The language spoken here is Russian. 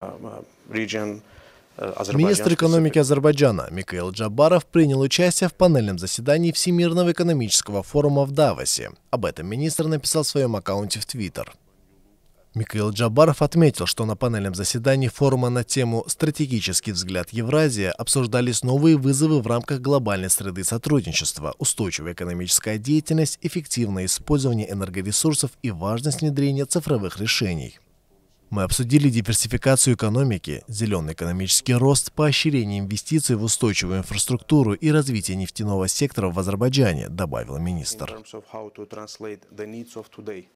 Э, э, министр экономики Азербайджана Микаил Джабаров принял участие в панельном заседании Всемирного экономического форума в Давосе. Об этом министр написал в своем аккаунте в Твиттер. Михаил Джабаров отметил, что на панельном заседании форума на тему «Стратегический взгляд Евразия» обсуждались новые вызовы в рамках глобальной среды сотрудничества, устойчивая экономическая деятельность, эффективное использование энергоресурсов и важность внедрения цифровых решений. Мы обсудили диверсификацию экономики, зеленый экономический рост, поощрение инвестиций в устойчивую инфраструктуру и развитие нефтяного сектора в Азербайджане, добавил министр.